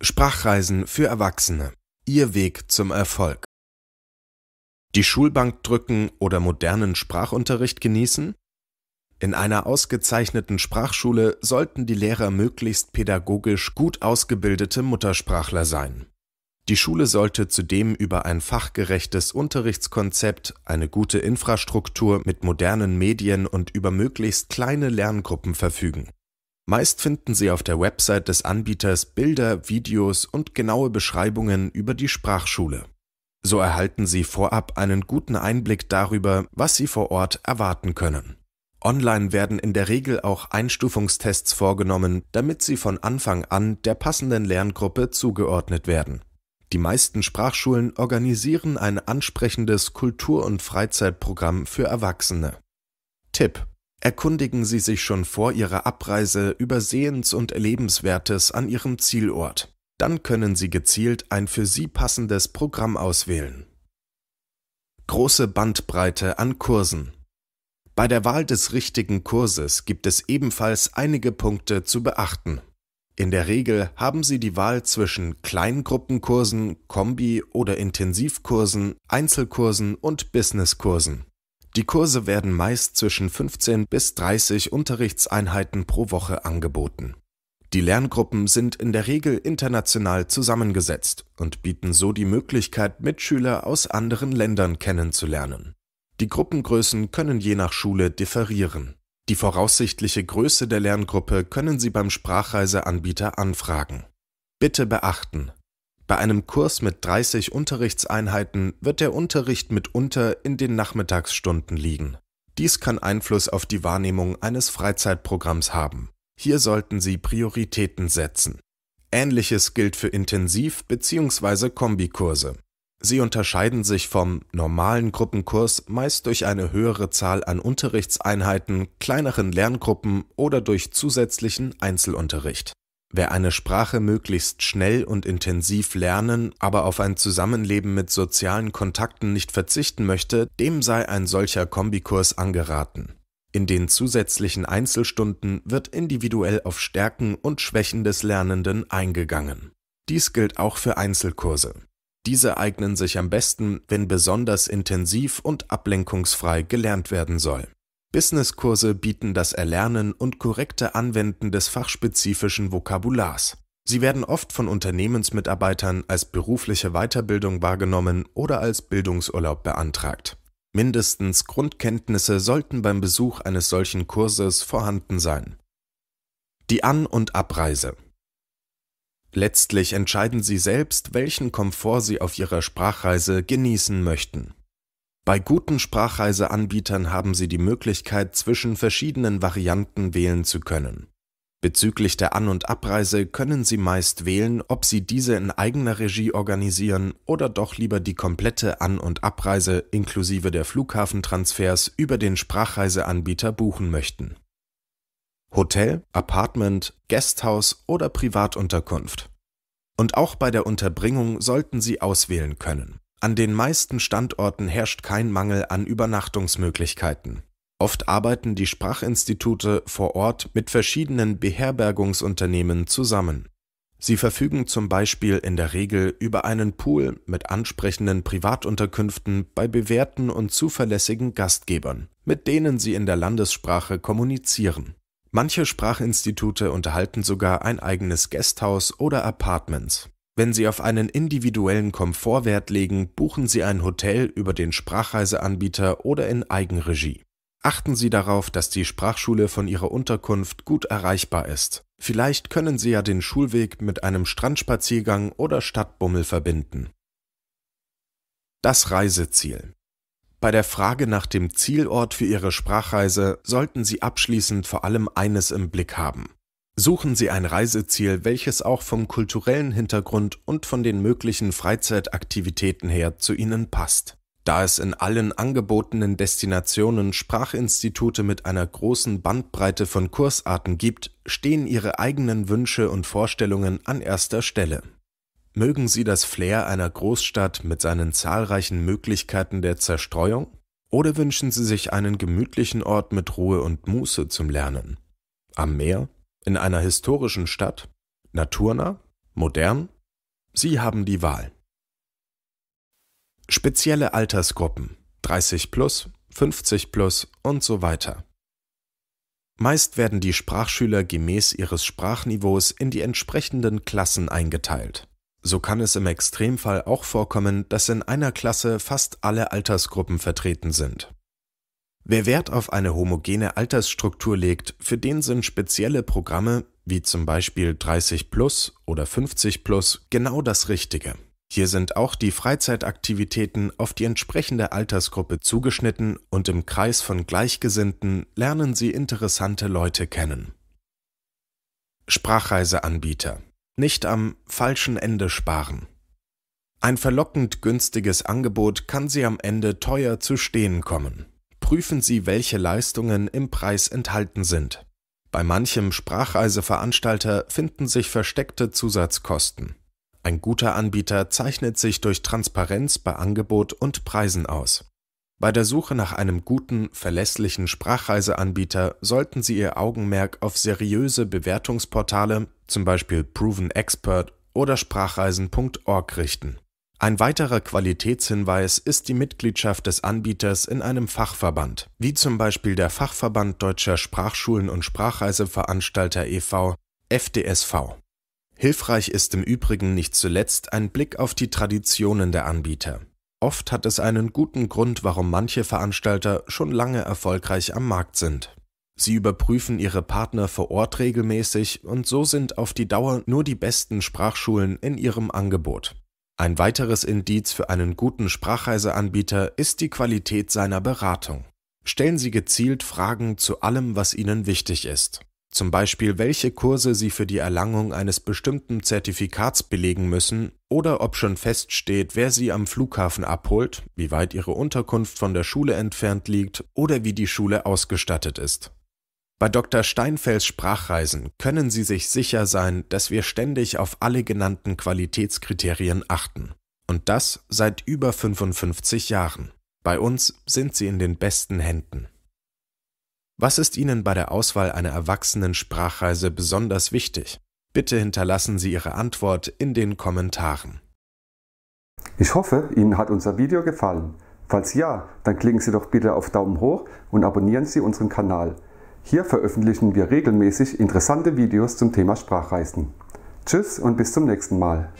Sprachreisen für Erwachsene. Ihr Weg zum Erfolg. Die Schulbank drücken oder modernen Sprachunterricht genießen? In einer ausgezeichneten Sprachschule sollten die Lehrer möglichst pädagogisch gut ausgebildete Muttersprachler sein. Die Schule sollte zudem über ein fachgerechtes Unterrichtskonzept, eine gute Infrastruktur mit modernen Medien und über möglichst kleine Lerngruppen verfügen. Meist finden Sie auf der Website des Anbieters Bilder, Videos und genaue Beschreibungen über die Sprachschule. So erhalten Sie vorab einen guten Einblick darüber, was Sie vor Ort erwarten können. Online werden in der Regel auch Einstufungstests vorgenommen, damit sie von Anfang an der passenden Lerngruppe zugeordnet werden. Die meisten Sprachschulen organisieren ein ansprechendes Kultur- und Freizeitprogramm für Erwachsene. Tipp Erkundigen Sie sich schon vor Ihrer Abreise über Sehens- und Erlebenswertes an Ihrem Zielort. Dann können Sie gezielt ein für Sie passendes Programm auswählen. Große Bandbreite an Kursen. Bei der Wahl des richtigen Kurses gibt es ebenfalls einige Punkte zu beachten. In der Regel haben Sie die Wahl zwischen Kleingruppenkursen, Kombi- oder Intensivkursen, Einzelkursen und Businesskursen. Die Kurse werden meist zwischen 15 bis 30 Unterrichtseinheiten pro Woche angeboten. Die Lerngruppen sind in der Regel international zusammengesetzt und bieten so die Möglichkeit, Mitschüler aus anderen Ländern kennenzulernen. Die Gruppengrößen können je nach Schule differieren. Die voraussichtliche Größe der Lerngruppe können Sie beim Sprachreiseanbieter anfragen. Bitte beachten, bei einem Kurs mit 30 Unterrichtseinheiten wird der Unterricht mitunter in den Nachmittagsstunden liegen. Dies kann Einfluss auf die Wahrnehmung eines Freizeitprogramms haben. Hier sollten Sie Prioritäten setzen. Ähnliches gilt für Intensiv- bzw. Kombikurse. Sie unterscheiden sich vom normalen Gruppenkurs meist durch eine höhere Zahl an Unterrichtseinheiten, kleineren Lerngruppen oder durch zusätzlichen Einzelunterricht. Wer eine Sprache möglichst schnell und intensiv lernen, aber auf ein Zusammenleben mit sozialen Kontakten nicht verzichten möchte, dem sei ein solcher Kombikurs angeraten. In den zusätzlichen Einzelstunden wird individuell auf Stärken und Schwächen des Lernenden eingegangen. Dies gilt auch für Einzelkurse. Diese eignen sich am besten, wenn besonders intensiv und ablenkungsfrei gelernt werden soll. Businesskurse bieten das Erlernen und korrekte Anwenden des fachspezifischen Vokabulars. Sie werden oft von Unternehmensmitarbeitern als berufliche Weiterbildung wahrgenommen oder als Bildungsurlaub beantragt. Mindestens Grundkenntnisse sollten beim Besuch eines solchen Kurses vorhanden sein. Die An- und Abreise Letztlich entscheiden Sie selbst, welchen Komfort Sie auf Ihrer Sprachreise genießen möchten. Bei guten Sprachreiseanbietern haben Sie die Möglichkeit, zwischen verschiedenen Varianten wählen zu können. Bezüglich der An- und Abreise können Sie meist wählen, ob Sie diese in eigener Regie organisieren oder doch lieber die komplette An- und Abreise inklusive der Flughafentransfers über den Sprachreiseanbieter buchen möchten. Hotel, Apartment, Guesthouse oder Privatunterkunft. Und auch bei der Unterbringung sollten Sie auswählen können. An den meisten Standorten herrscht kein Mangel an Übernachtungsmöglichkeiten. Oft arbeiten die Sprachinstitute vor Ort mit verschiedenen Beherbergungsunternehmen zusammen. Sie verfügen zum Beispiel in der Regel über einen Pool mit ansprechenden Privatunterkünften bei bewährten und zuverlässigen Gastgebern, mit denen sie in der Landessprache kommunizieren. Manche Sprachinstitute unterhalten sogar ein eigenes Gasthaus oder Apartments. Wenn Sie auf einen individuellen Komfort Wert legen, buchen Sie ein Hotel über den Sprachreiseanbieter oder in Eigenregie. Achten Sie darauf, dass die Sprachschule von Ihrer Unterkunft gut erreichbar ist. Vielleicht können Sie ja den Schulweg mit einem Strandspaziergang oder Stadtbummel verbinden. Das Reiseziel Bei der Frage nach dem Zielort für Ihre Sprachreise sollten Sie abschließend vor allem eines im Blick haben. Suchen Sie ein Reiseziel, welches auch vom kulturellen Hintergrund und von den möglichen Freizeitaktivitäten her zu Ihnen passt. Da es in allen angebotenen Destinationen Sprachinstitute mit einer großen Bandbreite von Kursarten gibt, stehen Ihre eigenen Wünsche und Vorstellungen an erster Stelle. Mögen Sie das Flair einer Großstadt mit seinen zahlreichen Möglichkeiten der Zerstreuung? Oder wünschen Sie sich einen gemütlichen Ort mit Ruhe und Muße zum Lernen? Am Meer? in einer historischen Stadt, naturnah, modern? Sie haben die Wahl. Spezielle Altersgruppen 30 plus, 50 plus und so weiter. Meist werden die Sprachschüler gemäß ihres Sprachniveaus in die entsprechenden Klassen eingeteilt. So kann es im Extremfall auch vorkommen, dass in einer Klasse fast alle Altersgruppen vertreten sind. Wer Wert auf eine homogene Altersstruktur legt, für den sind spezielle Programme wie zum Beispiel 30 Plus oder 50 Plus genau das Richtige. Hier sind auch die Freizeitaktivitäten auf die entsprechende Altersgruppe zugeschnitten und im Kreis von Gleichgesinnten lernen Sie interessante Leute kennen. Sprachreiseanbieter. Nicht am falschen Ende sparen. Ein verlockend günstiges Angebot kann Sie am Ende teuer zu stehen kommen prüfen Sie, welche Leistungen im Preis enthalten sind. Bei manchem Sprachreiseveranstalter finden sich versteckte Zusatzkosten. Ein guter Anbieter zeichnet sich durch Transparenz bei Angebot und Preisen aus. Bei der Suche nach einem guten, verlässlichen Sprachreiseanbieter sollten Sie Ihr Augenmerk auf seriöse Bewertungsportale, zum Beispiel Proven Expert oder Sprachreisen.org richten. Ein weiterer Qualitätshinweis ist die Mitgliedschaft des Anbieters in einem Fachverband, wie zum Beispiel der Fachverband Deutscher Sprachschulen und Sprachreiseveranstalter e.V. FDSV. Hilfreich ist im Übrigen nicht zuletzt ein Blick auf die Traditionen der Anbieter. Oft hat es einen guten Grund, warum manche Veranstalter schon lange erfolgreich am Markt sind. Sie überprüfen ihre Partner vor Ort regelmäßig und so sind auf die Dauer nur die besten Sprachschulen in ihrem Angebot. Ein weiteres Indiz für einen guten Sprachreiseanbieter ist die Qualität seiner Beratung. Stellen Sie gezielt Fragen zu allem, was Ihnen wichtig ist. Zum Beispiel, welche Kurse Sie für die Erlangung eines bestimmten Zertifikats belegen müssen oder ob schon feststeht, wer Sie am Flughafen abholt, wie weit Ihre Unterkunft von der Schule entfernt liegt oder wie die Schule ausgestattet ist. Bei Dr. Steinfels Sprachreisen können Sie sich sicher sein, dass wir ständig auf alle genannten Qualitätskriterien achten. Und das seit über 55 Jahren. Bei uns sind Sie in den besten Händen. Was ist Ihnen bei der Auswahl einer erwachsenen Sprachreise besonders wichtig? Bitte hinterlassen Sie Ihre Antwort in den Kommentaren. Ich hoffe, Ihnen hat unser Video gefallen. Falls ja, dann klicken Sie doch bitte auf Daumen hoch und abonnieren Sie unseren Kanal. Hier veröffentlichen wir regelmäßig interessante Videos zum Thema Sprachreisen. Tschüss und bis zum nächsten Mal.